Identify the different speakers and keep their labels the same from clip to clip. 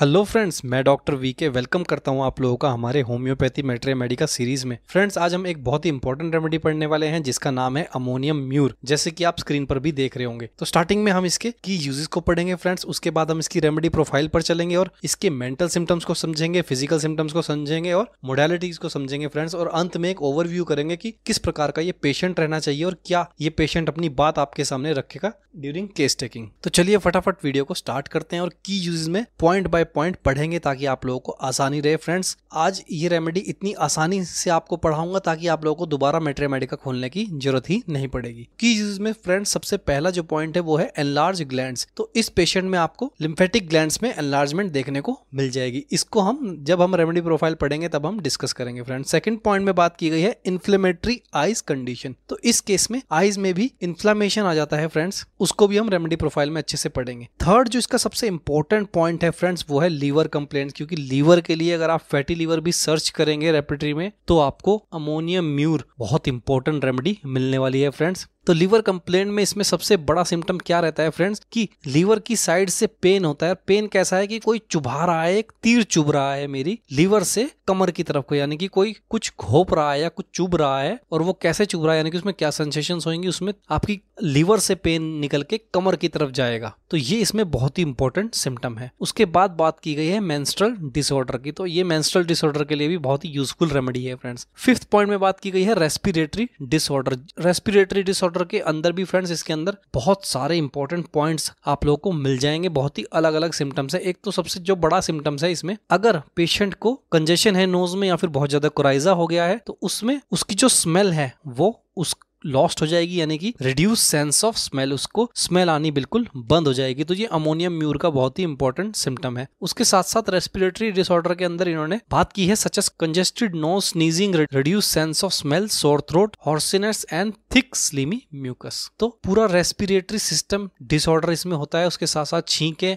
Speaker 1: hello friends मैं doctor V K welcome करता हूं आप लोगों का हमारे होम्योपैथी मेट्रे मेडिका सीरीज में फ्रेंड्स आज हम एक बहुत ही इंपॉर्टेंट रेमेडी पढ़ने वाले हैं जिसका नाम है अमोनियम म्यूर जैसे कि आप स्क्रीन पर भी देख रहे होंगे तो स्टार्टिंग में हम इसके की यूजेस को पढ़ेंगे फ्रेंड्स उसके बाद हम इसकी रेमेडी प्रोफाइल पर चलेंगे और इसके मेंटल सिम्टम्स को समझेंगे फिजिकल सिम्टम्स को समझेंगे और मोडेलिटीज को समझेंगे फ्रेंड्स और अंत में एक ओवरव्यू करेंगे कि किस प्रकार का ये पेशेंट रहना चाहिए और क्या ये पेशेंट अपनी बात आपके सामने रखेगा ड्यूरिंग केस टेकिंग तो चलिए फटाफट वीडियो को स्टार्ट करते हैं और की यूज में पॉइंट बाय पॉइंट पढ़ेंगे ताकि आप लोगों को आसानी रहे फ्रेंड्स आज ये रेमेडी इतनी आसानी से आपको पढ़ाऊंगा ताकि आप लोगों को दोबारा मेट्रे मेडिका खोलने की जरूरत ही नहीं पड़ेगी की यूज में फ्रेंड्स सबसे पहला जो पॉइंट है वो है एनलार्ज ग्लैंड तो इस पेशेंट में आपको लिम्फेटिक ग्लैंड में एनलार्जमेंट देखने को मिल जाएगी इसको हम जब हम रेमेडी प्रोफाइल पढ़ेंगे तब हम डिस्कस करेंगे फ्रेंड्स सेकंड पॉइंट में बात की गई है इन्फ्लेमेटरी आइज कंडीशन तो इस केस में आइज में भी इन्फ्लामेशन आ जाता है फ्रेंड्स उसको भी हम रेमेडी प्रोफाइल में अच्छे से पढ़ेंगे थर्ड जो इसका सबसे इंपॉर्टेंट पॉइंट है फ्रेंड्स वो है लीवर कंप्लेंट क्योंकि लीवर के लिए अगर आप फैटी लीवर भी सर्च करेंगे रेपिटरी में तो आपको अमोनियम म्यूर बहुत इंपॉर्टेंट रेमेडी मिलने वाली है फ्रेंड्स तो लीवर कंप्लेन में इसमें सबसे बड़ा सिम्टम क्या रहता है फ्रेंड्स कि लीवर की साइड से पेन होता है पेन कैसा है कि कोई चुभा रहा है एक तीर चुभ रहा है मेरी लीवर से कमर की तरफ को यानी कि कोई कुछ घोप रहा है या कुछ चुभ रहा है और वो कैसे चुभ रहा है यानी कि उसमें क्या सेंसेशन होंगे उसमें आपकी लीवर से पेन निकल के कमर की तरफ जाएगा तो ये इसमें बहुत ही इंपॉर्टेंट सिम्टम है उसके बाद बात की गई है मेंस्ट्रल डिसऑर्डर की तो ये मेंस्ट्रल डिसऑर्डर के लिए भी बहुत ही यूजफुल रेमेडी है फ्रेंड्स फिफ्थ पॉइंट में बात की गई है respiratory disorder respiratory disorder chapter के अंदर भी फ्रेंड्स इसके अंदर बहुत सारे इंपॉर्टेंट पॉइंट्स आप लोगों को मिल जाएंगे बहुत ही अलग अलग सिम्टम्स है एक तो सबसे जो बड़ा सिम्टम्स है इसमें अगर पेशेंट को कंजेशन है नोज में या फिर बहुत ज्यादा कुराइजा हो गया है तो उसमें उसकी जो स्मेल है वो उस लॉस्ट हो जाएगी यानी कि रिड्यूस सेंस ऑफ स्मेल उसको स्मेल आनी बिल्कुल बंद हो जाएगी तो ये अमोनियम म्यूर का बहुत ही इंपॉर्टेंट सिम्टम है उसके साथ साथ रेस्पिरेटरी डिसऑर्डर के अंदर इन्होंने बात की है such as congested nose sneezing reduce sense of smell sore throat hoarseness and thick slimy mucus तो पूरा रेस्पिरेटरी सिस्टम डिसऑर्डर इसमें होता है उसके साथ साथ छींके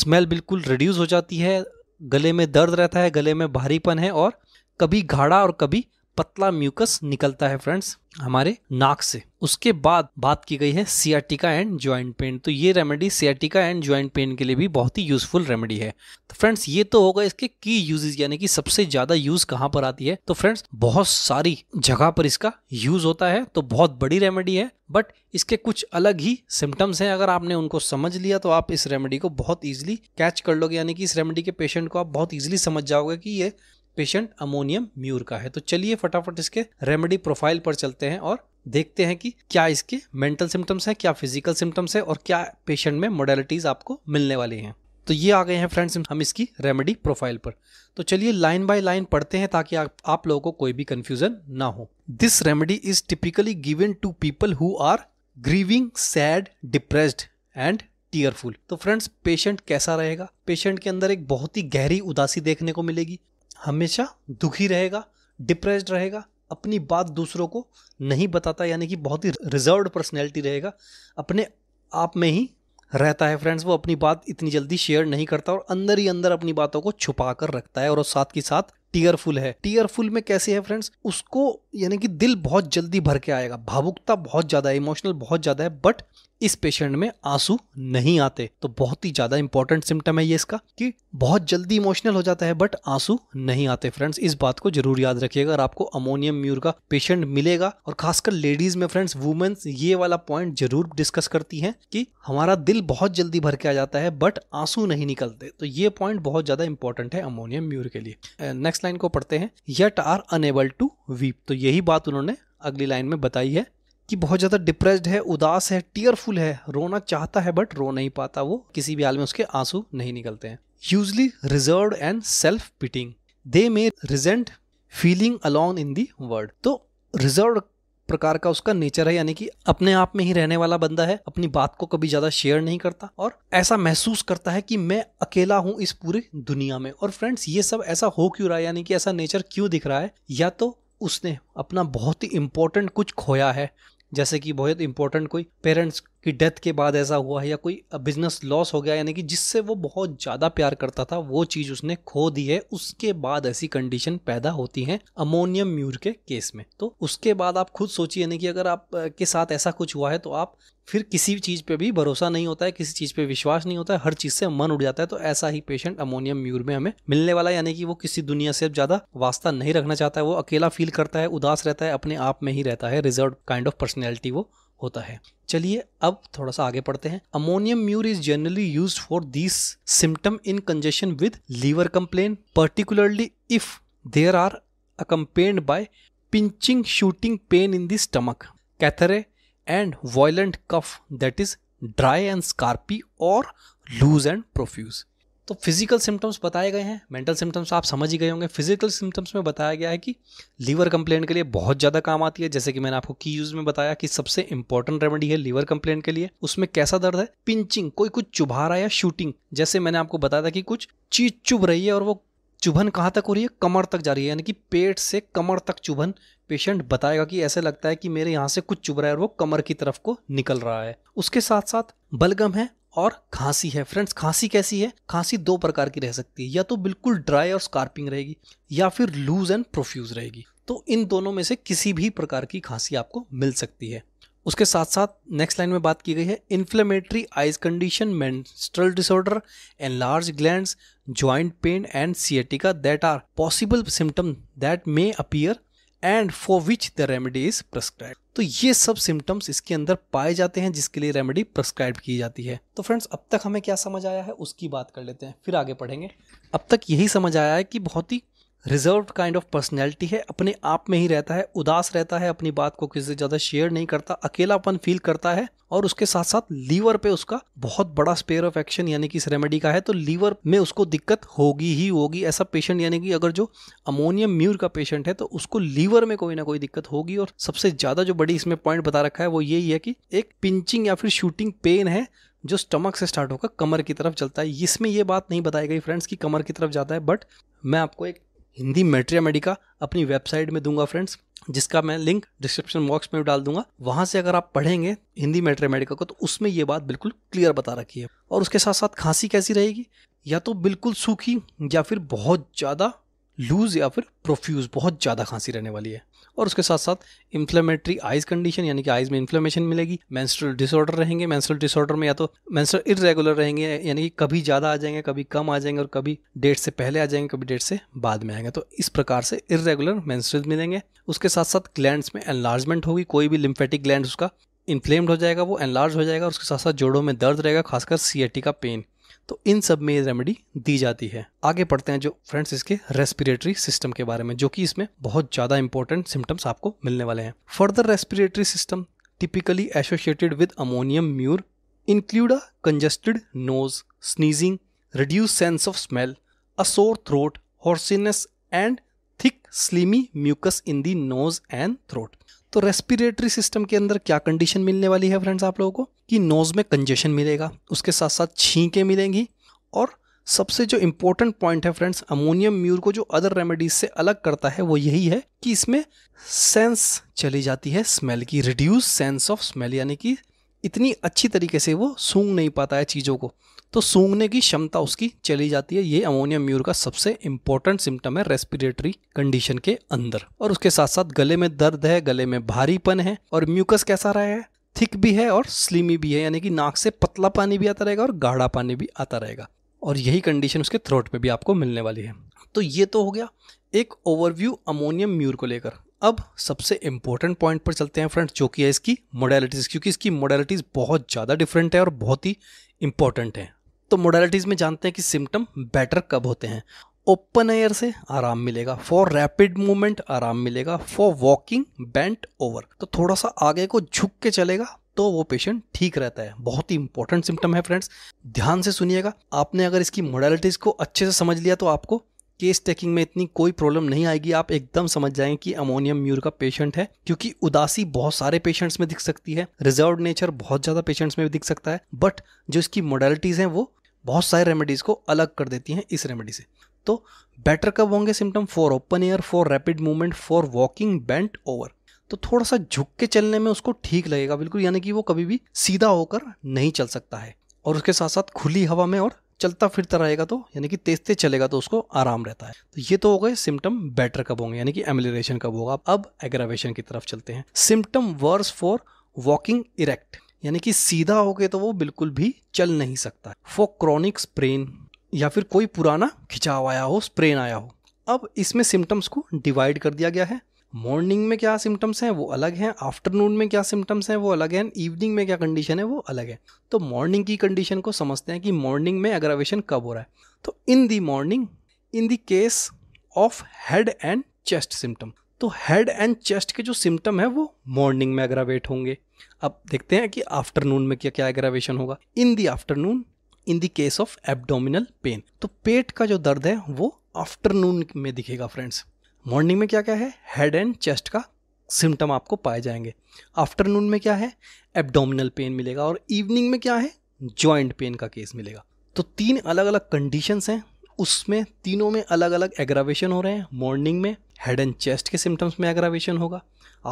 Speaker 1: स्मेल बिल्कुल रिड्यूस हो जाती है गले में दर्द रहता है गले में भारीपन है और कभी घाड़ा और कभी पतला म्यूकस निकलता है फ्रेंड्स हमारे नाक से उसके बाद बात की गई है सियाटिका एंड ज्वाइंट पेन तो ये remedy sciatica and joint pain के लिए भी बहुत ही यूजफुल रेमेडी है तो फ्रेंड्स ये तो होगा इसके की यूजेस यानी कि सबसे ज्यादा यूज कहाँ पर आती है तो फ्रेंड्स बहुत सारी जगह पर इसका यूज होता है तो बहुत बड़ी रेमेडी है बट इसके कुछ अलग ही सिम्टम्स हैं अगर आपने उनको समझ लिया तो आप इस रेमेडी को बहुत ईजिली कैच कर लोगे यानी कि इस रेमेडी के पेशेंट को आप बहुत ईजिली समझ जाओगे कि ये पेशेंट अमोनियम म्यूर का है तो चलिए फटाफट इसके रेमेडी प्रोफाइल पर चलते हैं और देखते हैं कि क्या इसके मेंटल सिम्टम्स हैं क्या फिजिकल सिम्टम्स हैं और क्या पेशेंट में मोडेलिटीज आपको मिलने वाली हैं तो ये आ गए हैं फ्रेंड्स हम इसकी रेमेडी प्रोफाइल पर तो चलिए लाइन बाय लाइन पढ़ते हैं ताकि आप, आप लोगों को कोई भी कंफ्यूजन ना हो this remedy is typically given to people who are grieving sad depressed and tearful तो फ्रेंड्स पेशेंट कैसा रहेगा पेशेंट के अंदर एक बहुत ही गहरी उदासी देखने को मिलेगी हमेशा दुखी रहेगा डिप्रेस रहेगा अपनी बात दूसरों को नहीं बताता यानी कि बहुत ही रिजर्व पर्सनैलिटी रहेगा अपने आप में ही रहता है फ्रेंड्स वो अपनी बात इतनी जल्दी शेयर नहीं करता और अंदर ही अंदर अपनी बातों को छुपा कर रखता है और साथ के साथ टीयरफुल है टीयरफुल में कैसे है फ्रेंड्स उसको यानी कि दिल बहुत जल्दी भर के आएगा भावुकता बहुत ज़्यादा है इमोशनल बहुत ज़्यादा है बट इस पेशेंट में आंसू नहीं आते तो बहुत ही ज़्यादा इंपॉर्टेंट सिम्टम है ये इसका कि बहुत जल्दी इमोशनल हो जाता है बट आंसू नहीं आते फ्रेंड्स इस बात को जरूर याद रखिएगा अगर आपको अमोनियम म्यूर का पेशेंट मिलेगा और खासकर लेडीज़ में फ्रेंड्स वुमेन्स ये वाला पॉइंट जरूर डिस्कस करती है कि हमारा दिल बहुत जल्दी भर के आ जाता है बट आंसू नहीं निकलते तो ये पॉइंट बहुत ज़्यादा इंपॉर्टेंट है अमोनियम म्यूर के लिए नेक्स्ट लाइन को पढ़ते हैं yet are unable to weep तो यही बात उन्होंने अगली लाइन में बताई है कि बहुत ज़्यादा डिप्रेस्ड है उदास है टीयरफुल है रोना चाहता है बट रो नहीं पाता वो किसी भी हाल में उसके आंसू नहीं निकलते हैं usually reserve and self pitying they may resent feeling alone in the world तो रिजर्व प्रकार का उसका नेचर है यानी कि अपने आप में ही रहने वाला बंदा है अपनी बात को कभी ज्यादा शेयर नहीं करता और ऐसा महसूस करता है कि मैं अकेला हूं इस पूरी दुनिया में और फ्रेंड्स ये सब ऐसा हो क्यों रहा है यानी कि ऐसा नेचर क्यों दिख रहा है या तो उसने अपना बहुत ही इंपॉर्टेंट कुछ खोया है जैसे कि बहुत इंपॉर्टेंट कोई पेरेंट्स कि डेथ के बाद ऐसा हुआ है या कोई बिजनेस लॉस हो गया यानी कि जिससे वो बहुत ज़्यादा प्यार करता था वो चीज़ उसने खो दी है उसके बाद ऐसी कंडीशन पैदा होती है अमोनियम म्यूर के केस में तो उसके बाद आप खुद सोचिए यानी कि अगर आप के साथ ऐसा कुछ हुआ है तो आप फिर किसी चीज़ पे भी भरोसा नहीं होता है किसी चीज़ पे विश्वास नहीं होता है हर चीज़ से मन उड़ जाता है तो ऐसा ही पेशेंट अमोनियम म्यूर में हमें मिलने वाला है यानी कि वो किसी दुनिया से अब ज़्यादा वास्ता नहीं रखना चाहता है वो अकेला फील करता है उदास रहता है अपने आप में ही रहता है रिजर्व काइंड ऑफ पर्सनैलिटी वो होता है चलिए अब थोड़ा सा आगे पढ़ते हैं ammonium mur is generally use for this symptom in congestion with liver complain particularly if there are accompanied by pinching shooting pain in the stomach catarrh and violent cough that is dry and scrapy or loose and profuse तो physical symptoms बताए गए हैं mental symptoms आप समझ ही गए होंगे physical symptoms में बताया गया है कि लीवर कंप्लेंट के लिए बहुत ज़्यादा काम आती है जैसे कि मैंने आपको की यूज में बताया कि सबसे इंपॉर्टेंट रेमेडी है लीवर कंप्लेंट के लिए उसमें कैसा दर्द है पिंचिंग कोई कुछ चुभा रहा है या शूटिंग जैसे मैंने आपको बताया था कि कुछ चीज चुभ रही है और वो चुभन कहाँ तक हो रही है कमर तक जा रही है यानी कि पेट से कमर तक चुभन पेशेंट बताएगा कि ऐसे लगता है कि मेरे यहाँ से कुछ चुभ रहा है और वो कमर की तरफ को निकल रहा है उसके साथ साथ बलगम है और खांसी है फ्रेंड्स खांसी कैसी है खांसी दो प्रकार की रह सकती है या तो बिल्कुल ड्राई और स्कार्पिंग रहेगी या फिर लूज एंड प्रोफ्यूज रहेगी तो इन दोनों में से किसी भी प्रकार की खांसी आपको मिल सकती है उसके साथ साथ नेक्स्ट लाइन में बात की गई है inflammatory eyes condition menstrual disorder and large gland joint pain and sciatica that are possible symptom that may appear and for which the remedy is prescribe तो ये सब सिम्टम्स इसके अंदर पाए जाते हैं जिसके लिए रेमेडी प्रेस्क्राइब की जाती है तो फ्रेंड्स अब तक हमें क्या समझ आया है उसकी बात कर लेते हैं फिर आगे पढ़ेंगे अब तक यही समझ आया है कि बहुत ही रिजर्व काइंड ऑफ पर्सनैलिटी है अपने आप में ही रहता है उदास रहता है अपनी बात को किसी से ज़्यादा शेयर नहीं करता अकेलापन फील करता है और उसके साथ साथ लीवर पे उसका बहुत बड़ा स्पेयर ऑफ एक्शन यानी कि इस रेमेडी का है तो लीवर में उसको दिक्कत होगी ही होगी ऐसा पेशेंट यानी कि अगर जो अमोनियम म्यूर का पेशेंट है तो उसको लीवर में कोई ना कोई दिक्कत होगी और सबसे ज़्यादा जो बड़ी इसमें पॉइंट बता रखा है वो यही है कि एक पिंचिंग या फिर शूटिंग पेन है जो स्टमक से स्टार्ट होकर कमर की तरफ चलता है इसमें यह बात नहीं बताई गई फ्रेंड्स कि कमर की तरफ जाता है बट मैं आपको एक हिंदी मेट्रिया मेडिका अपनी वेबसाइट में दूंगा फ्रेंड्स जिसका मैं लिंक डिस्क्रिप्शन बॉक्स में डाल दूंगा वहां से अगर आप पढ़ेंगे हिंदी मेट्रिया मेडिका को तो उसमें ये बात बिल्कुल क्लियर बता रखी है और उसके साथ साथ खांसी कैसी रहेगी या तो बिल्कुल सूखी या फिर बहुत ज़्यादा लूज या फिर प्रोफ्यूज बहुत ज़्यादा खांसी रहने वाली है और उसके साथ साथ इन्फ्लेमेटरी आइज कंडीशन यानी कि आइज में इन्फ्लेमेशन मिलेगी मैंस्ट्रल डिसऑर्डर रहेंगे मैंस्ट्रल डिसऑर्डर में या तो मैंस्ट्रल इरेगुलर रहेंगे यानी कि कभी ज़्यादा आ जाएंगे कभी कम आ जाएंगे और कभी डेट से पहले आ जाएंगे कभी डेट से बाद में आएंगे तो इस प्रकार से इरेगुलर मैंस्ट्रल मिलेंगे उसके साथ साथ ग्लैंड्स में एनलार्जमेंट होगी कोई भी लिम्फेटिक ग्लैंड उसका इन्फ्लेम्ड हो जाएगा वो एनलार्ज हो जाएगा उसके साथ साथ जोड़ों में दर्द रहेगा खासकर सीएटी का पेन तो इन सब में रेमेडी दी जाती है आगे पढ़ते हैं जो फ्रेंड्स इसके रेस्पिरेटरी सिस्टम के बारे में जो कि इसमें बहुत ज्यादा इंपॉर्टेंट सिम्टम्स आपको मिलने वाले हैं further respiratory system typically associated with ammonium mur include a congested nose sneezing reduce sense of smell a sore throat hoarseness and thick slimy mucus in the nose and throat तो respiratory system के अंदर क्या condition मिलने वाली है friends आप लोगों को कि नोज़ में कंजेशन मिलेगा उसके साथ साथ छींकें मिलेंगी और सबसे जो इम्पोर्टेंट पॉइंट है फ्रेंड्स अमोनियम म्यूर को जो अदर रेमेडीज से अलग करता है वो यही है कि इसमें सेंस चली जाती है स्मेल की रिड्यूस सेंस ऑफ स्मेल यानी कि इतनी अच्छी तरीके से वो सूंघ नहीं पाता है चीज़ों को तो सूंघने की क्षमता उसकी चली जाती है ये अमोनियम म्यूर का सबसे इंपॉर्टेंट सिम्टम है रेस्पिरेटरी कंडीशन के अंदर और उसके साथ साथ गले में दर्द है गले में भारीपन है और म्यूकस कैसा रहा है थिक भी है और स्लीमी भी है यानी कि नाक से पतला पानी भी आता रहेगा और गाढ़ा पानी भी आता रहेगा और यही कंडीशन उसके थ्रोट में भी आपको मिलने वाली है तो ये तो हो गया एक ओवरव्यू अमोनियम म्यूर को लेकर अब सबसे इंपॉर्टेंट पॉइंट पर चलते हैं फ्रेंड्स जो कि है इसकी मोडेलिटीज़ क्योंकि इसकी मोडेलिटीज़ बहुत ज़्यादा डिफरेंट है और बहुत ही इंपॉर्टेंट है तो मोडालिटीज़ में जानते हैं कि सिम्टम बेटर कब होते हैं ओपन एयर से आराम मिलेगा फॉर रैपिड मूवमेंट आराम मिलेगा फॉर वॉकिंग बेंट ओवर तो थोड़ा सा आगे को झुक के चलेगा तो वो पेशेंट ठीक रहता है बहुत ही इंपॉर्टेंट सिम्टम है फ्रेंड्स ध्यान से सुनिएगा आपने अगर इसकी मोडालिटीज़ को अच्छे से समझ लिया तो आपको केस टेकिंग में इतनी कोई प्रॉब्लम नहीं आएगी आप एकदम समझ जाएंगे कि अमोनियम म्यूर का पेशेंट है क्योंकि उदासी बहुत सारे पेशेंट्स में दिख सकती है रिजर्व नेचर बहुत ज़्यादा पेशेंट्स में भी दिख सकता है बट जो इसकी मोडलिटीज हैं वो बहुत सारे रेमेडीज़ को अलग कर देती हैं इस रेमेडी से तो बेटर कब होंगे symptom for open air for rapid movement for walking bent over तो थोड़ा सा झुक के चलने में उसको ठीक लगेगा बिल्कुल यानी कि वो कभी भी सीधा होकर नहीं चल सकता है और उसके साथ साथ खुली हवा में और चलता फिरता रहेगा तो यानी कि तेज तेज चलेगा तो उसको आराम रहता है तो ये तो हो गए सिम्टम बेटर कब होंगे यानी कि एमिलेशन कब होगा अब एग्रावेशन की तरफ चलते हैं symptom worse for walking erect यानी कि सीधा हो गए तो वो बिल्कुल भी चल नहीं सकता फॉर क्रॉनिक स्प्रेन या फिर कोई पुराना खिंचाव आया हो स्प्रेन आया हो अब इसमें सिम्टम्स को डिवाइड कर दिया गया है मॉर्निंग में क्या सिम्टम्स हैं वो अलग हैं आफ्टरनून में क्या सिम्टम्स हैं वो अलग हैं इवनिंग में क्या कंडीशन है वो अलग है तो मॉर्निंग की कंडीशन को समझते हैं कि मॉर्निंग में अग्रावेशन कब हो रहा है तो in the morning in the case of head and chest symptom तो हेड एंड चेस्ट के जो सिम्टम है वो मॉर्निंग में अग्रावेट होंगे अब देखते हैं कि आफ्टरनून में क्या क्या एग्रावेशन होगा in the afternoon in the case of abdominal pain तो पेट का जो दर्द है वो आफ्टरनून में दिखेगा फ्रेंड्स मॉर्निंग में क्या क्या है हेड एंड चेस्ट का सिम्टम आपको पाए जाएंगे आफ्टरनून में क्या है एब्डोमिनल पेन मिलेगा और इवनिंग में क्या है जॉइंट पेन का केस मिलेगा तो तीन अलग अलग कंडीशंस हैं उसमें तीनों में अलग अलग एग्रावेशन हो रहे हैं मॉर्निंग में हेड एंड चेस्ट के सिम्टम्स में एग्रावेशन होगा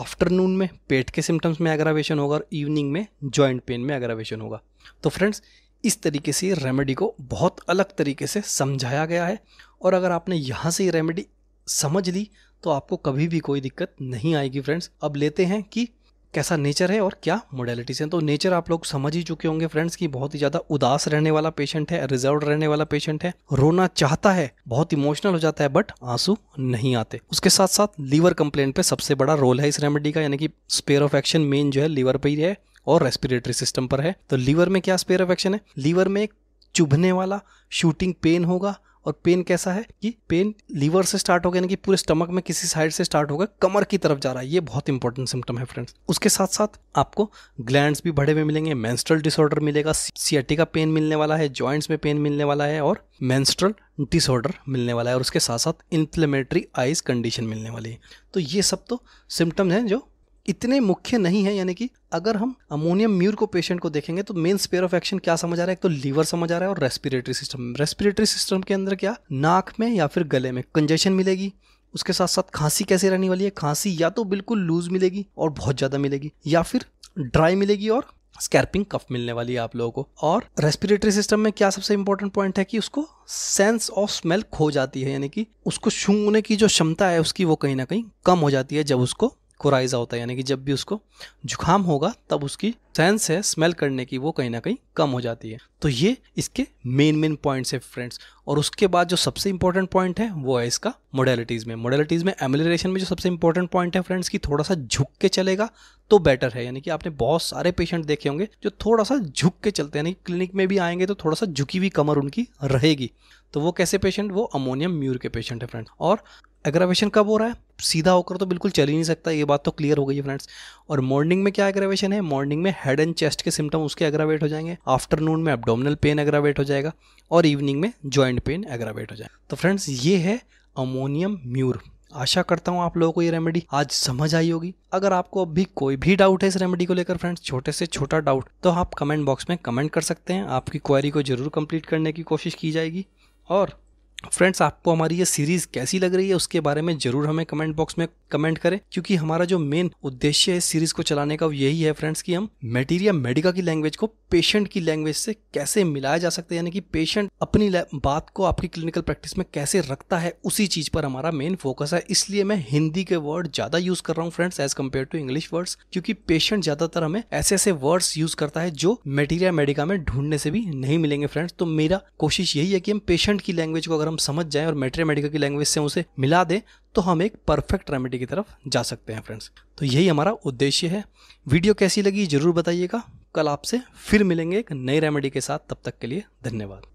Speaker 1: आफ्टरनून में पेट के सिम्टम्स में एग्रावेशन होगा और इवनिंग में जॉइंट पेन में एग्रावेशन होगा तो फ्रेंड्स इस तरीके से रेमेडी को बहुत अलग तरीके से समझाया गया है और अगर आपने यहाँ से ये रेमेडी समझ ली तो आपको कभी भी कोई दिक्कत नहीं आएगी फ्रेंड्स अब लेते हैं कि कैसा नेचर है और क्या मोडेलिटीज़ हैं तो नेचर आप लोग समझ ही चुके होंगे फ्रेंड्स कि बहुत ही ज़्यादा उदास रहने वाला पेशेंट है रिजर्व रहने वाला पेशेंट है रोना चाहता है बहुत इमोशनल हो जाता है बट आंसू नहीं आते उसके साथ साथ लीवर कंप्लेन पे सबसे बड़ा रोल है इस रेमेडी का यानी कि स्पेयर ऑफ एक्शन मेन जो है लीवर पर ही है और रेस्पिरेटरी सिस्टम पर है तो लीवर में क्या स्पेयर ऑफ एक्शन है लीवर में चुभने वाला शूटिंग पेन होगा और पेन कैसा है कि पेन लीवर से स्टार्ट होगा यानी कि पूरे स्टमक में किसी साइड से स्टार्ट होगा कमर की तरफ जा रहा है ये बहुत इंपॉर्टेंट सिम्टम है फ्रेंड्स उसके साथ साथ आपको ग्लैंड भी बढ़े हुए मिलेंगे मैंस्ट्रल डिसऑर्डर मिलेगा सीएटी का पेन मिलने वाला है ज्वाइंट्स में पेन मिलने वाला है और मैंस्ट्रल डिसऑर्डर मिलने वाला है और उसके साथ साथ इंफ्लेमेटरी आइज कंडीशन मिलने वाली है तो ये सब तो सिम्टम्स हैं जो इतने मुख्य नहीं है यानी कि अगर हम अमोनियम म्यूर को पेशेंट को देखेंगे तो मेन स्पेयर ऑफ एक्शन क्या समझ आ रहा है एक तो लीवर समझ आ रहा है और रेस्पिरेटरी सिस्टम रेस्पिरेटरी सिस्टम के अंदर क्या नाक में या फिर गले में कंजेशन मिलेगी उसके साथ साथ खांसी कैसे रहने वाली है खांसी या तो बिल्कुल लूज मिलेगी और बहुत ज़्यादा मिलेगी या फिर ड्राई मिलेगी और स्कैर्पिंग कफ मिलने वाली है आप लोगों को और रेस्पिरेटरी सिस्टम में क्या सबसे इंपॉर्टेंट पॉइंट है कि उसको सेंस ऑफ स्मेल खो जाती है यानी कि उसको सूंघने की जो क्षमता है उसकी वो कहीं ना कहीं कम हो जाती है जब उसको कोराइजा होता है यानी कि जब भी उसको जुकाम होगा तब उसकी सेंस है स्मेल करने की वो कहीं ना कहीं कम हो जाती है तो ये इसके मेन मेन पॉइंट्स है फ्रेंड्स और उसके बाद जो सबसे इंपॉर्टेंट पॉइंट है वो है इसका मोडेलिटीज़ में मोडेलिटीज़ में एमिलेशन में जो सबसे इंपॉर्टेंट पॉइंट है फ्रेंड्स की थोड़ा सा झुक के चलेगा तो बेटर है यानी कि आपने बहुत सारे पेशेंट देखे होंगे जो थोड़ा सा झुक के चलते हैं यानी क्लिनिक में भी आएंगे तो थोड़ा सा झुकी हुई कमर उनकी रहेगी तो वो कैसे पेशेंट वो अमोनियम म्यूर के पेशेंट है फ्रेंड और एग्रावेशन कब हो रहा है सीधा होकर तो बिल्कुल चल ही नहीं सकता ये बात तो क्लियर हो गई है फ्रेंड्स और मॉर्निंग में क्या एग्रावेशन है मॉर्निंग में हेड एंड चेस्ट के सिम्टम उसके एग्रावेट हो जाएंगे आफ्टरनून में एबडोमिनल पेन एग्रावेट हो जाएगा और इवनिंग में जॉइंट पेन एग्रावेट हो जाएगा तो फ्रेंड्स ये है अमोनियम म्यूर आशा करता हूँ आप लोगों को ये रेमेडी आज समझ आई होगी अगर आपको अब भी कोई भी डाउट है इस रेमेडी को लेकर फ्रेंड्स छोटे से छोटा डाउट तो आप कमेंट बॉक्स में कमेंट कर सकते हैं आपकी क्वारी को जरूर कंप्लीट करने की कोशिश की जाएगी और फ्रेंड्स आपको हमारी ये सीरीज़ कैसी लग रही है उसके बारे में ज़रूर हमें कमेंट बॉक्स में कमेंट करें क्योंकि हमारा जो मेन उद्देश्य है इस सीरीज़ को चलाने का वो यही है फ्रेंड्स कि हम मेटीरिया मेडिका की लैंग्वेज को पेशेंट की लैंग्वेज से कैसे मिलाया जा सकता है यानी कि पेशेंट अपनी बात को आपकी क्लिनिकल प्रैक्टिस में कैसे रखता है उसी चीज़ पर हमारा मेन फोकस है इसलिए मैं हिंदी के वर्ड ज़्यादा यूज़ कर रहा हूँ friends as compare to English words क्योंकि पेशेंट ज़्यादातर हमें ऐसे ऐसे वर्ड्स यूज़ करता है जो मेटीरिया मेडिका में ढूंढने से भी नहीं मिलेंगे फ्रेंड्स तो मेरा कोशिश यही है कि हम पेशेंट की लैंग्वेज को अगर हम हम समझ जाएं और मेट्रे मेडिकल की लैंग्वेज से उसे मिला दें तो हम एक परफेक्ट रेमेडी की तरफ जा सकते हैं फ्रेंड्स तो यही हमारा उद्देश्य है वीडियो कैसी लगी ज़रूर बताइएगा कल आपसे फिर मिलेंगे एक नई रेमेडी के साथ तब तक के लिए धन्यवाद